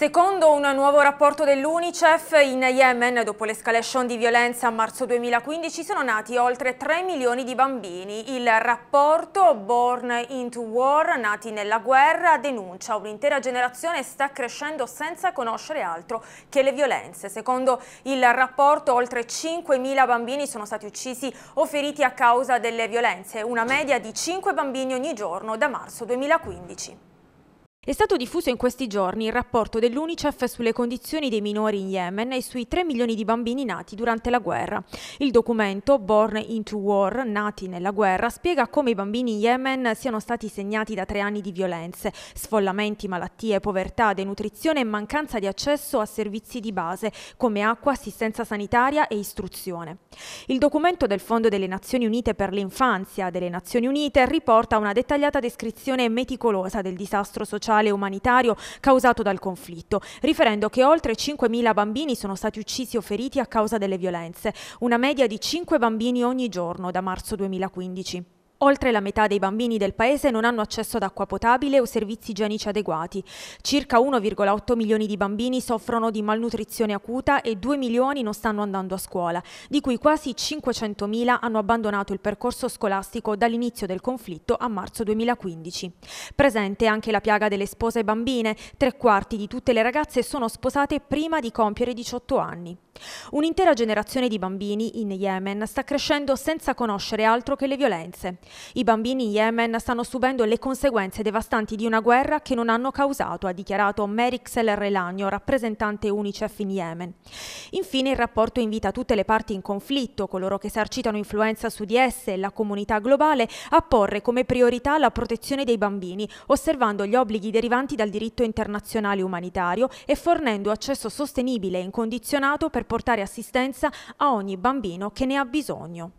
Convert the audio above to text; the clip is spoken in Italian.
Secondo un nuovo rapporto dell'Unicef, in Yemen, dopo l'escalation di violenza a marzo 2015, sono nati oltre 3 milioni di bambini. Il rapporto Born into War, nati nella guerra, denuncia un'intera generazione sta crescendo senza conoscere altro che le violenze. Secondo il rapporto, oltre 5 mila bambini sono stati uccisi o feriti a causa delle violenze, una media di 5 bambini ogni giorno da marzo 2015. È stato diffuso in questi giorni il rapporto dell'UNICEF sulle condizioni dei minori in Yemen e sui 3 milioni di bambini nati durante la guerra. Il documento Born into War, nati nella guerra, spiega come i bambini in Yemen siano stati segnati da tre anni di violenze, sfollamenti, malattie, povertà, denutrizione e mancanza di accesso a servizi di base come acqua, assistenza sanitaria e istruzione. Il documento del Fondo delle Nazioni Unite per l'infanzia delle Nazioni Unite riporta una dettagliata descrizione meticolosa del disastro sociale sociale e umanitario causato dal conflitto, riferendo che oltre 5.000 bambini sono stati uccisi o feriti a causa delle violenze, una media di 5 bambini ogni giorno da marzo 2015. Oltre la metà dei bambini del paese non hanno accesso ad acqua potabile o servizi igienici adeguati. Circa 1,8 milioni di bambini soffrono di malnutrizione acuta e 2 milioni non stanno andando a scuola, di cui quasi 500.000 hanno abbandonato il percorso scolastico dall'inizio del conflitto a marzo 2015. Presente anche la piaga delle spose bambine, tre quarti di tutte le ragazze sono sposate prima di compiere 18 anni. Un'intera generazione di bambini in Yemen sta crescendo senza conoscere altro che le violenze. I bambini in Yemen stanno subendo le conseguenze devastanti di una guerra che non hanno causato, ha dichiarato Merix El Relagno, rappresentante UNICEF in Yemen. Infine il rapporto invita tutte le parti in conflitto, coloro che esercitano influenza su di esse e la comunità globale, a porre come priorità la protezione dei bambini, osservando gli obblighi derivanti dal diritto internazionale umanitario e fornendo accesso sostenibile e incondizionato per portare assistenza a ogni bambino che ne ha bisogno.